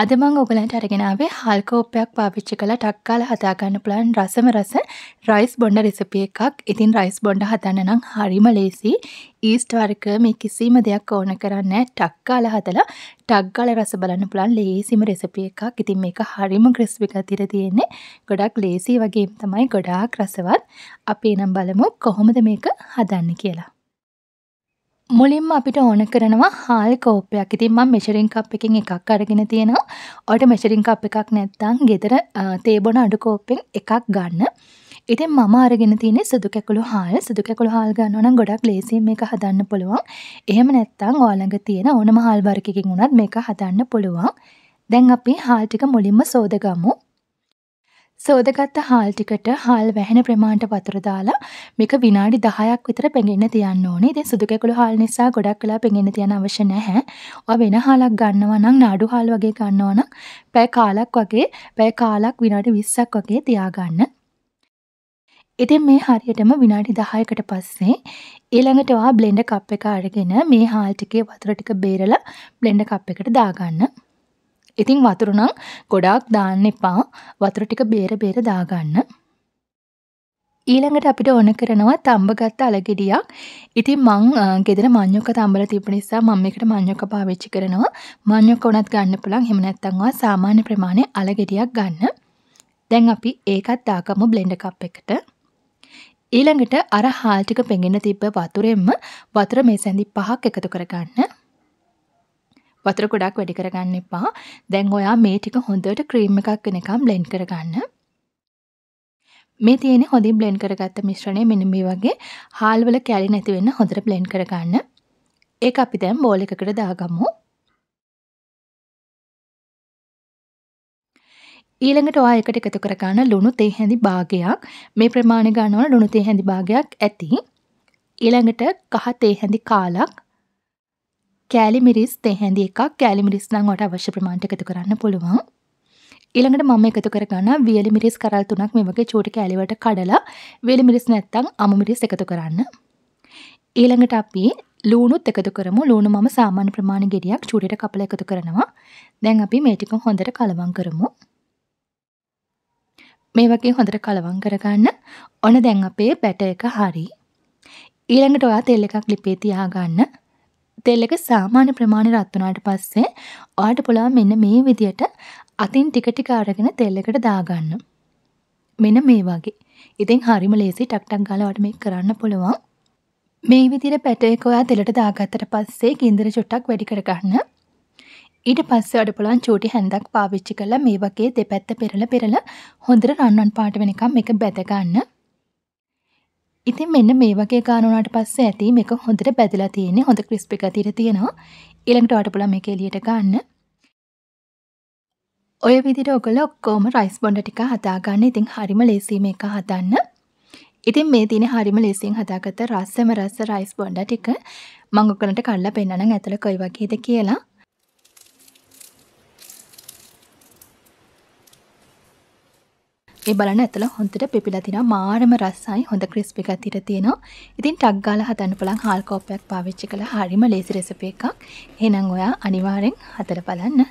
අද මං ඔයගලන්ට අරගෙන ආවේ හල් කෝප්පයක් පාවිච්චි කරලා ටක් කාලා හදා ගන්න පුළුවන් රසම රස රයිස් බොන්න රෙසිපි එකක්. ඉතින් රයිස් බොන්න හදන්න නම් හරිම ලේසි. ඊස්ට් වර්ග මේ කිසිම දෙයක් ඕන කරන්නේ ටක් කාලා හදලා ටක් ගාලා රස බලන්න පුළුවන් ලේසිම රෙසිපි එකක්. ඉතින් මේක හරිම ක්‍රිස්පි ගතියට තියෙන්නේ. ගොඩක් ලේසි වගේම තමයි ගොඩාක් රසවත්. අපි එනම් බලමු කොහොමද මේක හදන්නේ කියලා. මුලින්ම අපිට ඕන කරනවා හාල් කෝප්පයක්. ඉතින් මම මෙෂරින් කප් එකෙන් එකක් අරගෙන තියෙනවා. ඔයාලට මෙෂරින් කප් එකක් නැත්නම් ගෙදර තේ බොන අඩු කෝප්පෙන් එකක් ගන්න. ඉතින් මම අරගෙන තියෙන්නේ සුදු කැකුළු හාල්. සුදු කැකුළු හාල් ගන්නවා නම් ගොඩක් ලේසියෙන් මේක හදන්න පුළුවන්. එහෙම නැත්නම් ඔයා ළඟ තියෙන ඕනම හාල් වර්ගයකින් වුණත් මේක හදන්න පුළුවන්. දැන් අපි හාල් ටික මුලින්ම සෝදගමු. සෝදගත්ත හාල් ටිකට හාල් වැහෙන ප්‍රමාණයට වතුර දාලා මේක විනාඩි 10ක් විතර පෙඟෙන්න තියන්න ඕනේ. ඉතින් සුදු කැකුළු හාල් නිසා ගොඩක් වෙලා පෙඟෙන්න තියන්න අවශ්‍ය නැහැ. ඔය වෙන හාලක් ගන්නවා නම් නාඩු හාල් වගේ ගන්නවා නම් පැය කාලක් වගේ පැය කාලක් විනාඩි 20ක් වගේ තියාගන්න. ඉතින් මේ හරියටම විනාඩි 10කට පස්සේ ඊළඟට ඔයා බ්ලෙන්ඩර් කප් එක අරගෙන මේ හාල් ටිකේ වතුර ටික බේරලා බ්ලෙන්ඩර් කප් එකට දාගන්න. ඉතින් වතුර නම් ගොඩාක් දාන්න එපා. වතුර ටික බේර බේර දාගන්න. ඊළඟට අපිට ඕන කරනවා තඹ ගත්ත අලගෙඩියක්. ඉතින් මං ගෙදර මඤ්ඤොක්ක තඹලා තිබ්බ නිසා මම මේකට මඤ්ඤොක්ක පාවිච්චි කරනවා. මඤ්ඤොක්ක උනත් ගන්න පුළුවන්. එහෙම නැත්නම් ඔයා සාමාන්‍ය ප්‍රමාණයේ අලගෙඩියක් ගන්න. දැන් අපි ඒකත් දාගමු බ්ලෙන්ඩර් කප් එකට. ඊළඟට අර හාල් ටික පෙඟෙන්න තිබ්බ වතුරෙන්ම වතුර මේ සැඳි පහක් එකතු කරගන්න. වතුර ගොඩක් වැඩි කරගන්න එපා. දැන් ඔයා මේ ටික හොඳට ක්‍රීම් එකක් වෙනකම් බ්ලෙන්ඩ් කරගන්න. මේ තියෙන හොඳින් බ්ලෙන්ඩ් කරගත්ත මිශ්‍රණය මෙන්න මේ වගේ හාල් වල කැලි නැති වෙන්න හොඳට බ්ලෙන්ඩ් කරගන්න. ඒක අපි දැන් බෝල් එකකට දාගමු. ඊළඟට ඔයා එකට එකතු කරගන්න ලුණු තේ හැඳි භාගයක් මේ ප්‍රමාණය ගන්නවන ලුණු තේ හැඳි භාගයක් ඇති ඊළඟට කහ තේ හැඳි කාලක් කෑලිමිරිස් තෙහැඳි එකක් කෑලිමිරිස් නම් ඔට අවශ්‍ය ප්‍රමාණයට එකතු කරන්න පුළුවන්. ඊළඟට මම එකතු කරගන්න වියලිමිරිස් කරල් තුනක් මේ වගේ චූටි කෑලිවලට කඩලා වියලිමිරිස් නැත්තම් අමුමිරිස් එකතු කරන්න. ඊළඟට අපි ලූණුත් එකතු කරමු. ලූණු මම සාමාන්‍ය ප්‍රමාණය ගෙඩියක් චූටියට කපලා එකතු කරනවා. දැන් අපි මේ ටික හොඳට කලවම් කරමු. මේ වගේ හොඳට කලවම් කරගන්න. ඔන්න දැන් අපේ බැට එක හරි. ඊළඟට ඔයා තෙල් එකක් ලිපේ තියාගන්න. තෙල් එක සාමාන්‍ය ප්‍රමාණයට රත් වුණාට පස්සේ ඔයාට පුළුවන් මෙන්න මේ විදියට අතින් ටික ටික අරගෙන තෙල් එකට දාගන්න. මෙන්න මේ වගේ. ඉතින් හරිම ලේසියි ටක් ටක් ගාලා ඔයාට මේක කරන්න පුළුවන්. මේ විදියට පැටේක ඔයා තෙලට දාගත්තට පස්සේ ගින්දර චුට්ටක් වැඩි කරගන්න. ඊට පස්සේ ඔයාට පුළුවන් චූටි හැන්දක් පාවිච්චි කරලා මේ වගේ දෙපැත්ත පෙරලා පෙරලා හොඳට රන්වන් පාට වෙනකම් මේක බැද ගන්න. ඉතින් මෙන්න මේ වගේ ගාන වුණාට පස්සේ ඇති මේක හොඳට බැදලා තියෙන්නේ. හොඳ ක්‍රිස්පි ගතියට තියෙනවා. ඊළඟට ඔයාලට පුළුවන් මේක එළියට ගන්න. ඔය විදිහට ඔයගොල්ලෝ ඔක්කොම රයිස් බොන්ඩ ටික හදාගන්න. ඉතින් හරිම ලේසියි මේක හදන්න. ඉතින් මේ තියෙන හරිම ලේසියෙන් හදාගත්ත රස්සම රස රයිස් බොන්ඩ ටික මම ඔයගලන්ට කඩලා පෙන්නනම් ඇතුළ කොයි වගේද කියලා. ඒ බලන්න ඇතුළ හොඳට පිපිලා තිනවා මාරම රසයි හොඳ ක්‍රිස්පි ගතියට තියෙනවා. ඉතින් ටක් ගාලා හදන්න පුළුවන් හාල් කෝප්පයක් පාවිච්චි කළා හරිම ලේසි රෙසිපි එකක්. එහෙනම් ඔයා අනිවාර්යෙන් හදලා බලන්න.